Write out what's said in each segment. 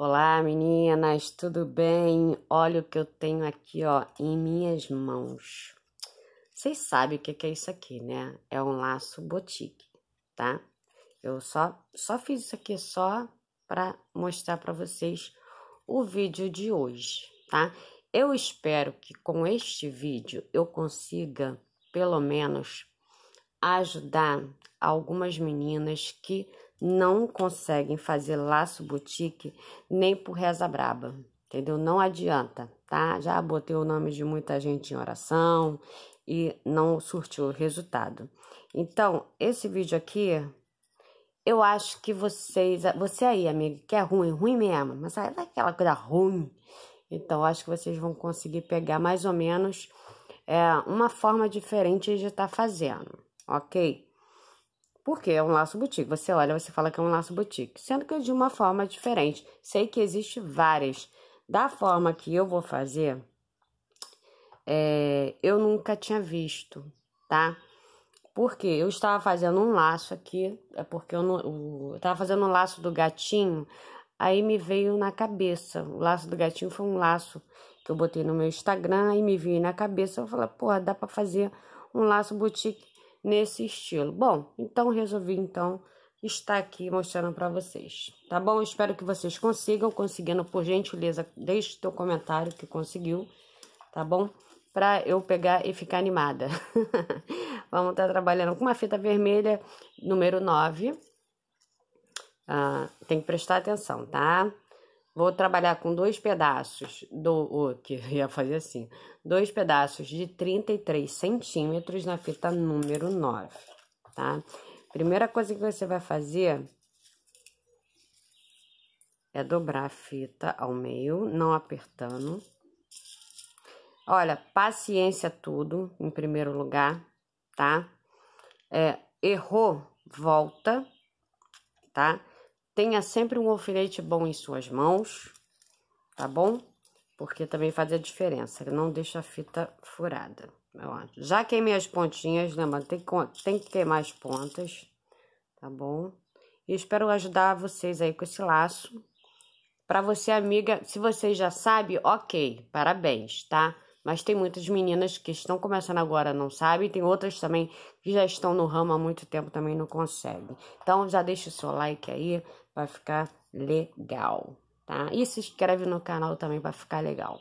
Olá meninas, tudo bem? Olha o que eu tenho aqui, ó, em minhas mãos. Vocês sabem o que é isso aqui, né? É um laço botique, tá? Eu só, só fiz isso aqui só para mostrar para vocês o vídeo de hoje, tá? Eu espero que com este vídeo eu consiga, pelo menos, ajudar algumas meninas que não conseguem fazer laço boutique nem por reza braba, entendeu? Não adianta, tá? Já botei o nome de muita gente em oração e não surtiu resultado. Então, esse vídeo aqui, eu acho que vocês, você aí, amiga, que é ruim, ruim mesmo, mas é aquela coisa ruim? Então, acho que vocês vão conseguir pegar mais ou menos é, uma forma diferente de estar tá fazendo, ok? Porque é um laço boutique. Você olha, você fala que é um laço boutique. Sendo que de uma forma diferente. Sei que existe várias. Da forma que eu vou fazer, é, eu nunca tinha visto, tá? Porque eu estava fazendo um laço aqui, é porque eu, não, eu estava fazendo um laço do gatinho, aí me veio na cabeça. O laço do gatinho foi um laço que eu botei no meu Instagram, aí me veio na cabeça. Eu falei, porra, dá para fazer um laço boutique nesse estilo. Bom, então resolvi então estar aqui mostrando para vocês, tá bom? Espero que vocês consigam, conseguindo por gentileza, deixe seu comentário que conseguiu, tá bom? Para eu pegar e ficar animada. Vamos estar tá trabalhando com uma fita vermelha número 9. Ah, tem que prestar atenção, tá? Vou trabalhar com dois pedaços do. que ia fazer assim. Dois pedaços de 33 centímetros na fita número 9, tá? Primeira coisa que você vai fazer é dobrar a fita ao meio, não apertando. Olha, paciência tudo, em primeiro lugar, tá? É, errou, volta, tá? Tenha sempre um alfinete bom em suas mãos, tá bom? Porque também faz a diferença, não deixa a fita furada. Já queimei as pontinhas, lembra, né, tem, tem que queimar as pontas, tá bom? E espero ajudar vocês aí com esse laço. Para você, amiga, se você já sabe, ok, parabéns, tá? Mas tem muitas meninas que estão começando agora, não sabem. Tem outras também que já estão no ramo há muito tempo, também não conseguem. Então já deixa o seu like aí, vai ficar legal, tá? E se inscreve no canal também, vai ficar legal.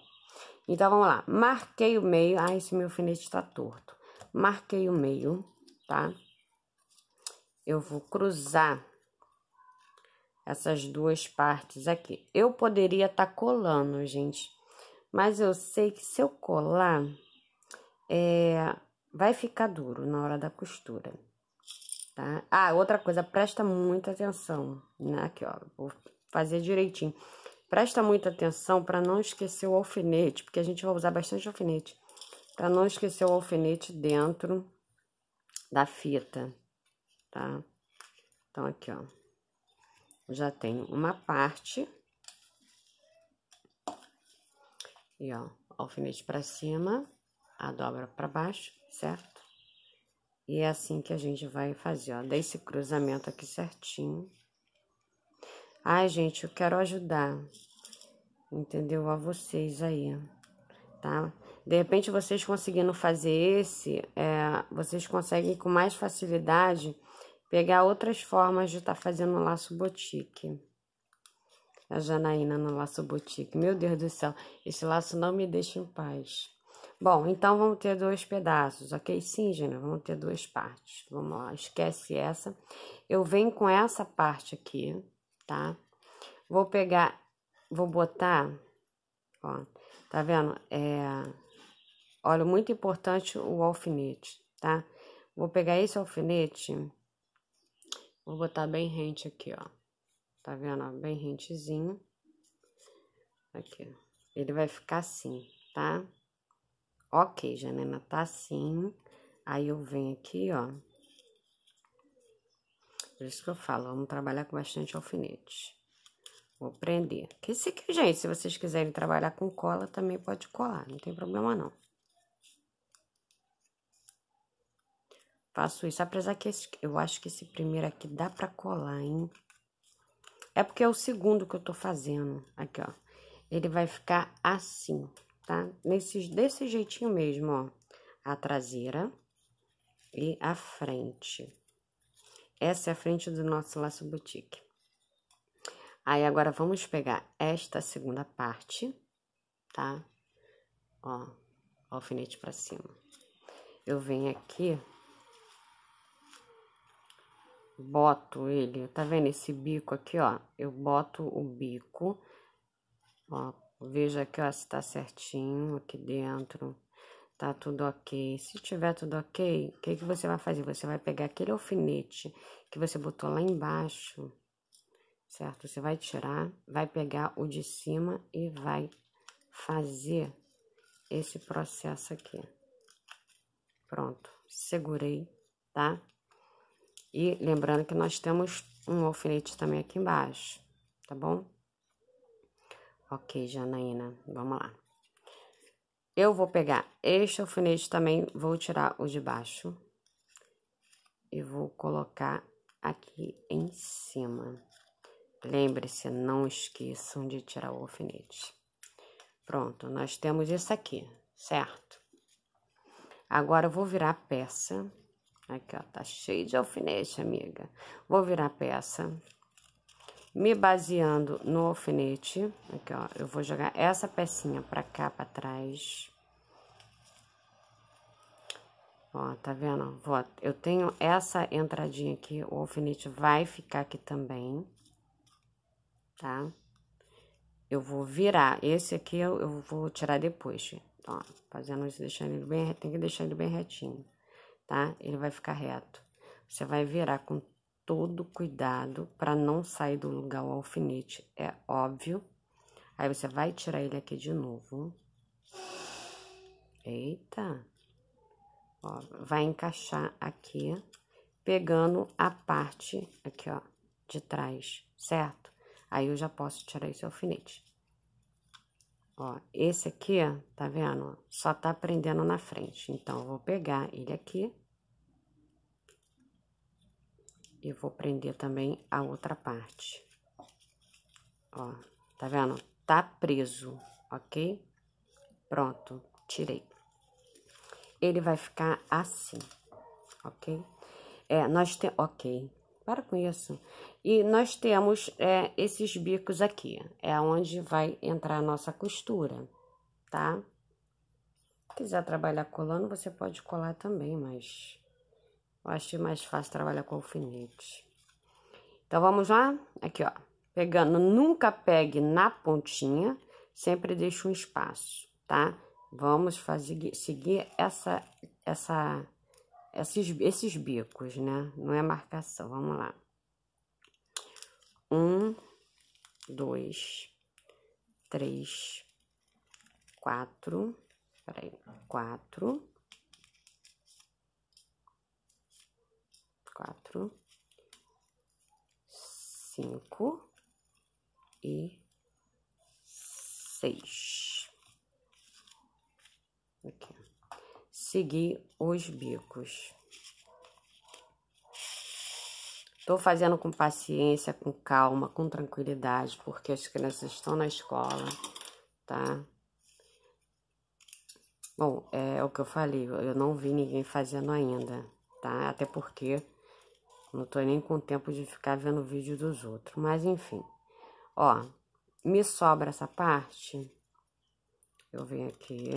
Então vamos lá. Marquei o meio. ai esse meu alfinete tá torto. Marquei o meio, tá? Eu vou cruzar essas duas partes aqui. Eu poderia estar tá colando, gente. Mas eu sei que se eu colar, é, vai ficar duro na hora da costura, tá? Ah, outra coisa, presta muita atenção, né? Aqui, ó, vou fazer direitinho. Presta muita atenção para não esquecer o alfinete, porque a gente vai usar bastante alfinete. Para não esquecer o alfinete dentro da fita, tá? Então, aqui, ó. Já tem uma parte E ó, alfinete para cima, a dobra para baixo, certo? E é assim que a gente vai fazer, ó, desse cruzamento aqui certinho. Ai, gente, eu quero ajudar, entendeu? A vocês aí, tá? De repente, vocês conseguindo fazer esse, é, vocês conseguem com mais facilidade pegar outras formas de estar tá fazendo o laço botique a Janaína no Laço Boutique. Meu Deus do céu, esse laço não me deixa em paz. Bom, então vamos ter dois pedaços, ok? Sim, Gina, vamos ter duas partes. Vamos lá, esquece essa. Eu venho com essa parte aqui, tá? Vou pegar, vou botar, ó, tá vendo? É, olha, muito importante o alfinete, tá? Vou pegar esse alfinete, vou botar bem rente aqui, ó. Tá vendo? bem rentezinho. Aqui, ó. Ele vai ficar assim, tá? Ok, Janena, tá assim. Aí eu venho aqui, ó. Por isso que eu falo, vamos trabalhar com bastante alfinete. Vou prender. Que se, gente, se vocês quiserem trabalhar com cola, também pode colar, não tem problema não. Faço isso, apesar que esse, eu acho que esse primeiro aqui dá pra colar, hein? É porque é o segundo que eu tô fazendo. Aqui, ó. Ele vai ficar assim, tá? Nesse, desse jeitinho mesmo, ó. A traseira e a frente. Essa é a frente do nosso laço boutique. Aí, agora, vamos pegar esta segunda parte, tá? Ó, alfinete pra cima. Eu venho aqui boto ele, tá vendo esse bico aqui, ó? Eu boto o bico, ó, veja aqui, ó, se tá certinho aqui dentro, tá tudo ok. Se tiver tudo ok, o que que você vai fazer? Você vai pegar aquele alfinete que você botou lá embaixo, certo? Você vai tirar, vai pegar o de cima e vai fazer esse processo aqui. Pronto, segurei, tá? E lembrando que nós temos um alfinete também aqui embaixo, tá bom? Ok, Janaína, vamos lá. Eu vou pegar este alfinete também, vou tirar o de baixo e vou colocar aqui em cima. Lembre-se, não esqueçam de tirar o alfinete. Pronto, nós temos isso aqui, certo? Agora, eu vou virar a peça Aqui, ó, tá cheio de alfinete, amiga. Vou virar peça. Me baseando no alfinete, aqui, ó, eu vou jogar essa pecinha pra cá, pra trás. Ó, tá vendo? Vou, eu tenho essa entradinha aqui, o alfinete vai ficar aqui também, tá? Eu vou virar, esse aqui eu, eu vou tirar depois, ó, fazendo isso, deixando ele bem, tem que deixar ele bem retinho tá? Ele vai ficar reto. Você vai virar com todo cuidado para não sair do lugar o alfinete, é óbvio. Aí você vai tirar ele aqui de novo. Eita! Ó, vai encaixar aqui, pegando a parte aqui, ó, de trás, certo? Aí eu já posso tirar esse alfinete. Ó, esse aqui, ó, tá vendo? Só tá prendendo na frente. Então, eu vou pegar ele aqui. E vou prender também a outra parte. Ó, tá vendo? Tá preso, ok? Pronto, tirei. Ele vai ficar assim, ok? É, nós temos... Ok, para com isso. E nós temos é, esses bicos aqui, é onde vai entrar a nossa costura, tá? Se quiser trabalhar colando, você pode colar também, mas eu acho mais fácil trabalhar com alfinete. Então, vamos lá? Aqui, ó. Pegando, nunca pegue na pontinha, sempre deixe um espaço, tá? Vamos fazer, seguir essa, essa, esses, esses bicos, né? Não é marcação, vamos lá. Um, dois, três, quatro, peraí, quatro, quatro, cinco e seis. Aqui. Seguir os bicos. Estou fazendo com paciência, com calma, com tranquilidade, porque as crianças estão na escola, tá? Bom, é o que eu falei, eu não vi ninguém fazendo ainda, tá? Até porque não tô nem com tempo de ficar vendo vídeo dos outros, mas enfim. Ó, me sobra essa parte, eu venho aqui,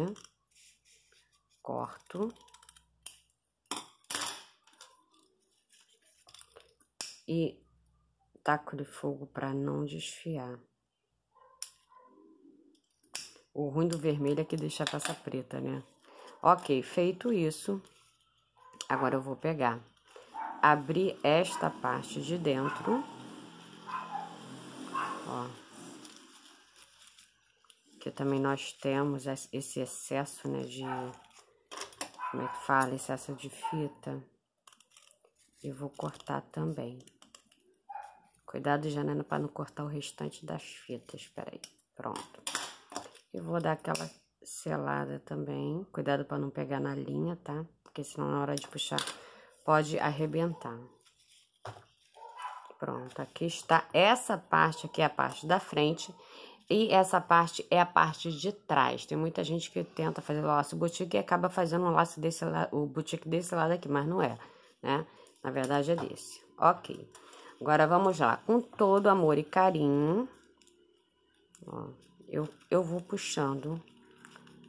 corto. e taco de fogo para não desfiar. O ruim do vermelho é que deixa a taça preta, né? Ok, feito isso, agora eu vou pegar, abrir esta parte de dentro, ó, que também nós temos esse excesso, né, de, como é que fala, excesso de fita, e vou cortar também. Cuidado, Janana, para não cortar o restante das fitas. Espera aí. Pronto. Eu vou dar aquela selada também. Cuidado para não pegar na linha, tá? Porque senão na hora de puxar pode arrebentar. Pronto, aqui está. Essa parte aqui é a parte da frente e essa parte é a parte de trás. Tem muita gente que tenta fazer laço boutique e acaba fazendo um laço desse lado, o boutique desse lado aqui, mas não é, né? Na verdade é desse. Ok. Agora vamos lá, com todo amor e carinho, ó, eu, eu vou puxando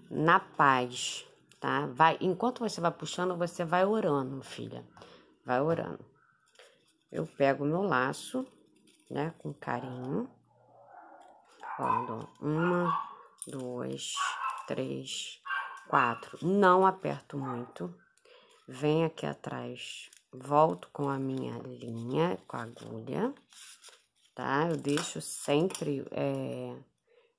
na paz, tá? Vai, enquanto você vai puxando, você vai orando, filha, vai orando. Eu pego meu laço, né, com carinho, ó, uma, duas, três, quatro, não aperto muito, vem aqui atrás volto com a minha linha, com a agulha, tá? Eu deixo sempre é,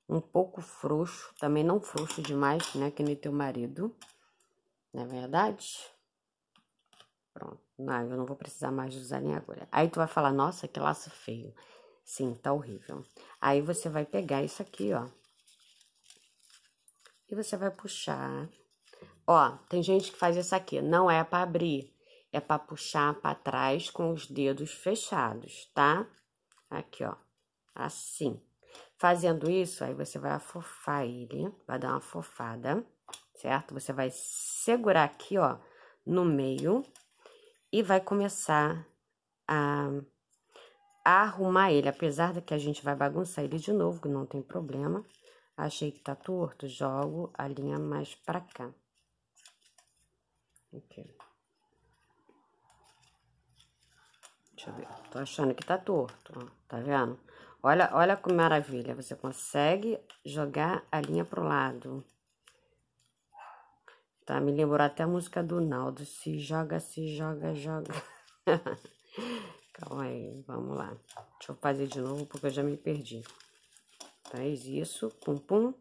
um pouco frouxo, também não frouxo demais, né? Que nem teu marido, não é verdade? Pronto, não, eu não vou precisar mais usar nem agulha. Aí tu vai falar, nossa, que laço feio. Sim, tá horrível. Aí você vai pegar isso aqui, ó. E você vai puxar. Ó, tem gente que faz isso aqui, não é pra abrir é para puxar para trás com os dedos fechados, tá? Aqui, ó, assim. Fazendo isso, aí você vai afofar ele, vai dar uma fofada, certo? Você vai segurar aqui, ó, no meio e vai começar a, arrumar ele. Apesar de que a gente vai bagunçar ele de novo, que não tem problema. Achei que tá torto, jogo a linha mais pra cá. Deixa eu ver. Tô achando que tá torto, ó. Tá vendo? Olha, olha que maravilha. Você consegue jogar a linha pro lado. Tá? Me lembrou até a música do Naldo. Se joga, se joga, joga. Calma aí, vamos lá. Deixa eu fazer de novo porque eu já me perdi. Faz isso, pum pum,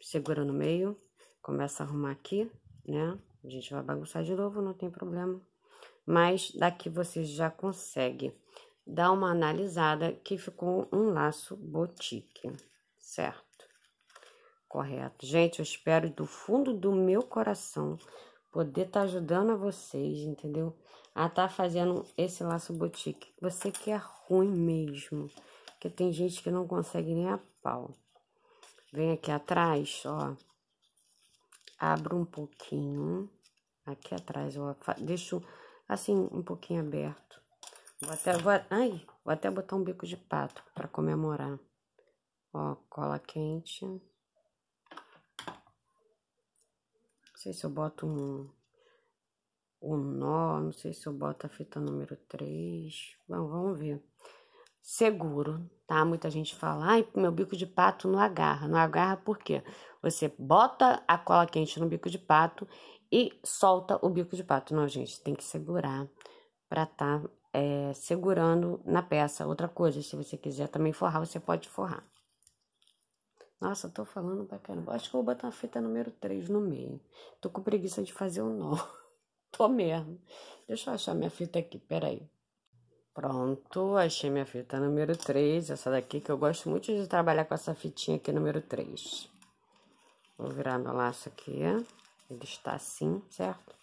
segura no meio, começa a arrumar aqui, né? A gente vai bagunçar de novo, não tem problema mas daqui você já consegue dar uma analisada que ficou um laço boutique, certo? Correto. Gente, eu espero do fundo do meu coração poder estar tá ajudando a vocês, entendeu? A estar tá fazendo esse laço boutique. Você que é ruim mesmo, que tem gente que não consegue nem a pau. Vem aqui atrás, ó. Abro um pouquinho. Aqui atrás, ó. Deixo assim, um pouquinho aberto. Vou até, vou, ai, vou até botar um bico de pato para comemorar. Ó, cola quente. Não sei se eu boto um, um nó, não sei se eu boto a fita número 3. Bom, vamos ver. Seguro, tá? Muita gente fala, ai, meu bico de pato não agarra. Não agarra por quê? Você bota a cola quente no bico de pato e solta o bico de pato. Não, gente, tem que segurar para tá é, segurando na peça. Outra coisa, se você quiser também forrar, você pode forrar. Nossa, eu tô falando pra caramba. Acho que eu vou botar a fita número 3 no meio. Tô com preguiça de fazer o um nó. tô mesmo. Deixa eu achar minha fita aqui, peraí. Pronto, achei minha fita número 3. Essa daqui que eu gosto muito de trabalhar com essa fitinha aqui, número 3. Vou virar meu laço aqui. Ele está assim, certo?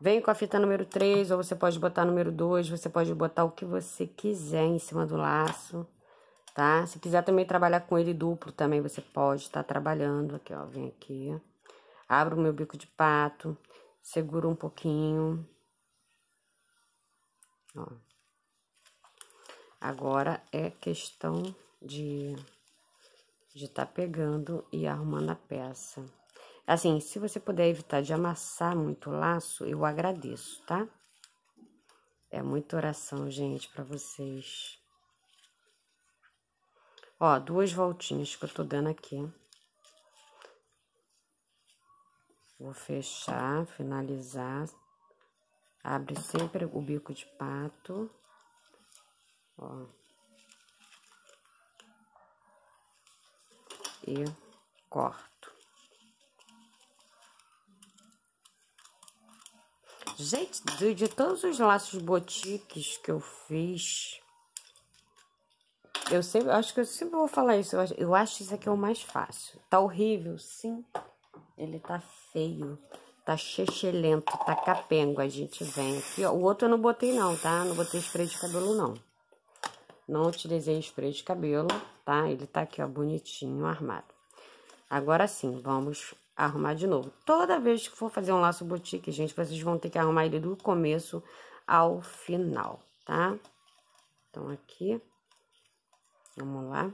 Vem com a fita número 3, ou você pode botar número 2, você pode botar o que você quiser em cima do laço, tá? Se quiser também trabalhar com ele duplo, também você pode estar tá trabalhando. Aqui, ó, vem aqui, abro o meu bico de pato, seguro um pouquinho, ó. Agora é questão de de estar tá pegando e arrumando a peça. Assim, se você puder evitar de amassar muito laço, eu agradeço, tá? É muita oração, gente, para vocês. Ó, duas voltinhas que eu tô dando aqui. Vou fechar, finalizar. Abre sempre o bico de pato. Ó. E corta. Gente, de, de todos os laços botiques que eu fiz, eu sempre, acho que eu sempre vou falar isso. Eu acho, eu acho isso aqui é o mais fácil. Tá horrível, sim. Ele tá feio, tá chechelento, tá capengo. A gente vem aqui, ó. O outro eu não botei não, tá? Não botei spray de cabelo não. Não utilizei spray de cabelo, tá? Ele tá aqui, ó, bonitinho, armado. Agora sim, vamos arrumar de novo. Toda vez que for fazer um laço boutique, gente, vocês vão ter que arrumar ele do começo ao final, tá? Então, aqui, vamos lá.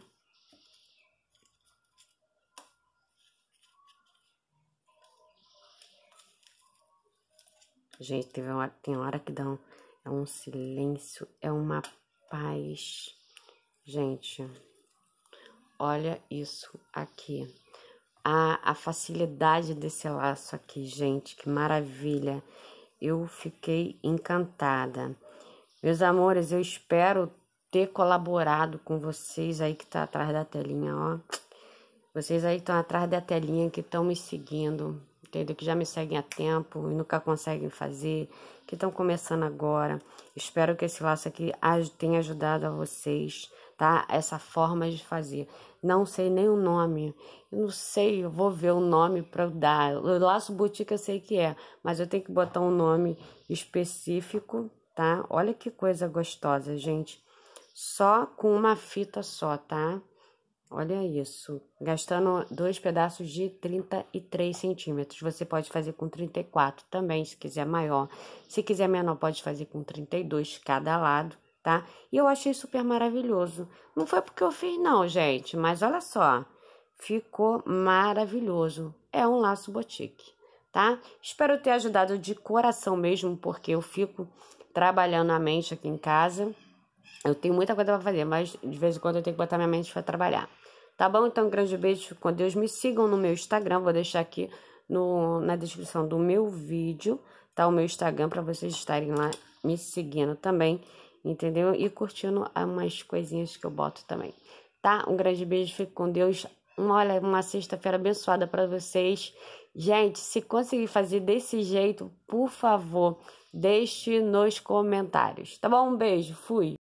Gente, teve uma, tem hora que dá um, é um silêncio, é uma paz. Gente, olha isso aqui a, a facilidade desse laço aqui, gente, que maravilha. Eu fiquei encantada. Meus amores, eu espero ter colaborado com vocês aí que tá atrás da telinha, ó. Vocês aí estão atrás da telinha que estão me seguindo, entendeu? Que já me seguem há tempo e nunca conseguem fazer, que estão começando agora. Espero que esse laço aqui tenha ajudado a vocês tá? Essa forma de fazer. Não sei nem o nome. Eu não sei, eu vou ver o nome para dar. O laço boutique eu sei que é, mas eu tenho que botar um nome específico, tá? Olha que coisa gostosa, gente. Só com uma fita só, tá? Olha isso. Gastando dois pedaços de 33 centímetros. Você pode fazer com 34 também, se quiser maior. Se quiser menor, pode fazer com 32 cada lado tá? E eu achei super maravilhoso. Não foi porque eu fiz, não, gente, mas olha só, ficou maravilhoso. É um laço botique, tá? Espero ter ajudado de coração mesmo, porque eu fico trabalhando a mente aqui em casa. Eu tenho muita coisa para fazer, mas de vez em quando eu tenho que botar minha mente para trabalhar. Tá bom? Então, um grande beijo com Deus. Me sigam no meu Instagram, vou deixar aqui no, na descrição do meu vídeo, tá? O meu Instagram para vocês estarem lá me seguindo também entendeu? E curtindo ah, umas coisinhas que eu boto também, tá? Um grande beijo, fique com Deus. Uma, olha, uma sexta-feira abençoada para vocês. Gente, se conseguir fazer desse jeito, por favor, deixe nos comentários, tá bom? Um beijo, fui!